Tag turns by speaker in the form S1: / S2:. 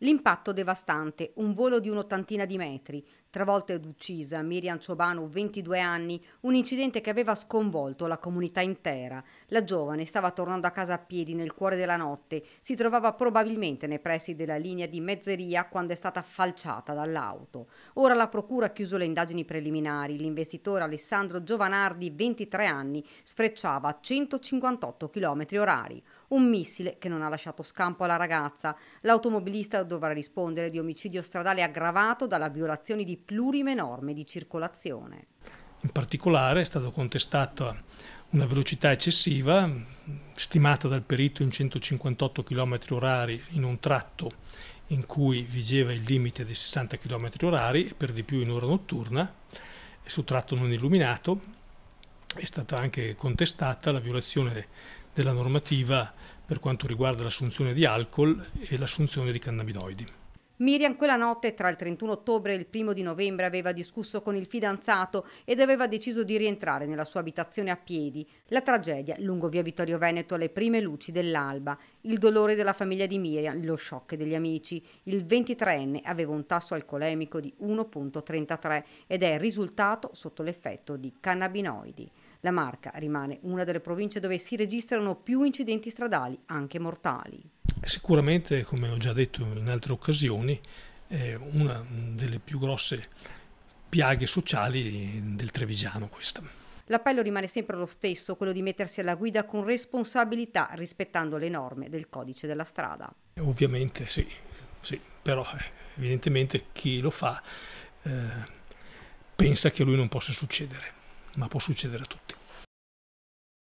S1: L'impatto devastante, un volo di un'ottantina di metri, travolta ed uccisa Miriam Ciobanu, 22 anni, un incidente che aveva sconvolto la comunità intera. La giovane stava tornando a casa a piedi nel cuore della notte, si trovava probabilmente nei pressi della linea di mezzeria quando è stata falciata dall'auto. Ora la procura ha chiuso le indagini preliminari, l'investitore Alessandro Giovanardi, 23 anni, sfrecciava a 158 km orari. Un missile che non ha lasciato scampo alla ragazza, l'automobilista dovrà rispondere di omicidio stradale aggravato dalla violazione di plurime norme di circolazione.
S2: In particolare è stato contestato una velocità eccessiva, stimata dal perito in 158 km h in un tratto in cui vigeva il limite dei 60 km h e per di più in ora notturna, su tratto non illuminato, è stata anche contestata la violazione della normativa per quanto riguarda l'assunzione di alcol e l'assunzione di cannabinoidi.
S1: Miriam quella notte tra il 31 ottobre e il 1 di novembre aveva discusso con il fidanzato ed aveva deciso di rientrare nella sua abitazione a piedi. La tragedia lungo via Vittorio Veneto alle prime luci dell'alba, il dolore della famiglia di Miriam, lo shock degli amici. Il 23enne aveva un tasso alcolemico di 1.33 ed è risultato sotto l'effetto di cannabinoidi. La Marca rimane una delle province dove si registrano più incidenti stradali, anche mortali.
S2: Sicuramente, come ho già detto in altre occasioni, è una delle più grosse piaghe sociali del Trevigiano questa.
S1: L'appello rimane sempre lo stesso, quello di mettersi alla guida con responsabilità rispettando le norme del codice della strada.
S2: Ovviamente sì, sì però eh, evidentemente chi lo fa eh, pensa che a lui non possa succedere, ma può succedere a tutti.